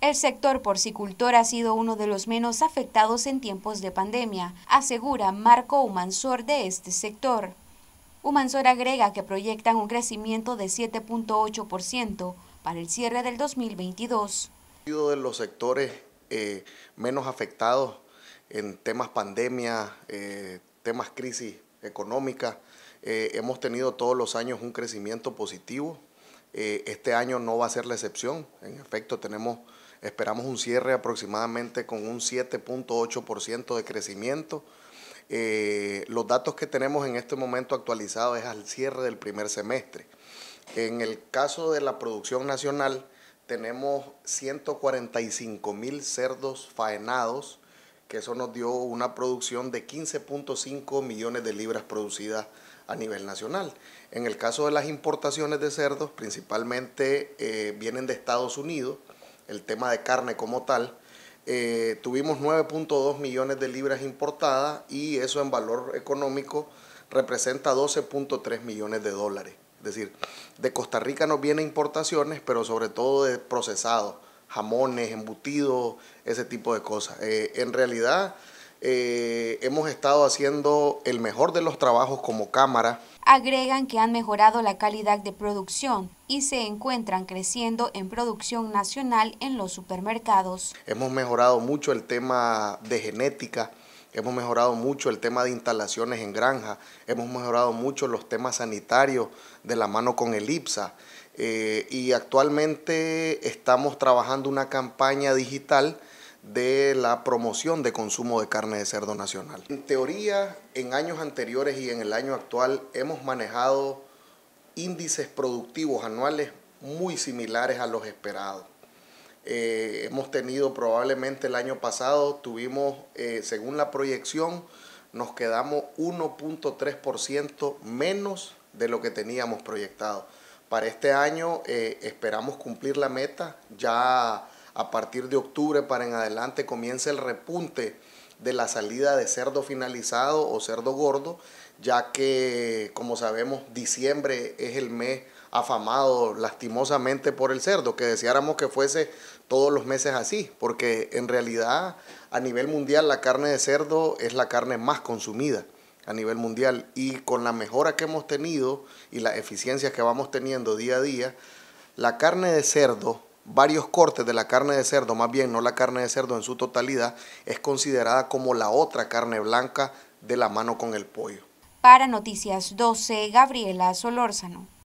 El sector porcicultor ha sido uno de los menos afectados en tiempos de pandemia, asegura Marco Humansor de este sector. Humansor agrega que proyectan un crecimiento de 7.8% para el cierre del 2022. de los sectores eh, menos afectados en temas pandemia, eh, temas crisis económica. Eh, hemos tenido todos los años un crecimiento positivo. este año no va a ser la excepción. En efecto, tenemos Esperamos un cierre aproximadamente con un 7.8% de crecimiento. Eh, los datos que tenemos en este momento actualizados es al cierre del primer semestre. En el caso de la producción nacional, tenemos 145 mil cerdos faenados, que eso nos dio una producción de 15.5 millones de libras producidas a nivel nacional. En el caso de las importaciones de cerdos, principalmente eh, vienen de Estados Unidos, el tema de carne como tal, eh, tuvimos 9.2 millones de libras importadas y eso en valor económico representa 12.3 millones de dólares. Es decir, de Costa Rica nos vienen importaciones, pero sobre todo de procesados, jamones, embutidos, ese tipo de cosas. Eh, en realidad, eh, hemos estado haciendo el mejor de los trabajos como cámara. Agregan que han mejorado la calidad de producción y se encuentran creciendo en producción nacional en los supermercados. Hemos mejorado mucho el tema de genética, hemos mejorado mucho el tema de instalaciones en granja, hemos mejorado mucho los temas sanitarios de la mano con Elipsa eh, y actualmente estamos trabajando una campaña digital de la promoción de consumo de carne de cerdo nacional. En teoría, en años anteriores y en el año actual hemos manejado índices productivos anuales muy similares a los esperados. Eh, hemos tenido probablemente el año pasado, tuvimos, eh, según la proyección, nos quedamos 1.3% menos de lo que teníamos proyectado. Para este año eh, esperamos cumplir la meta, ya a partir de octubre para en adelante comienza el repunte de la salida de cerdo finalizado o cerdo gordo, ya que como sabemos diciembre es el mes afamado lastimosamente por el cerdo, que deseáramos que fuese todos los meses así, porque en realidad a nivel mundial la carne de cerdo es la carne más consumida a nivel mundial y con la mejora que hemos tenido y las eficiencias que vamos teniendo día a día, la carne de cerdo varios cortes de la carne de cerdo, más bien no la carne de cerdo en su totalidad, es considerada como la otra carne blanca de la mano con el pollo. Para Noticias 12, Gabriela Solórzano.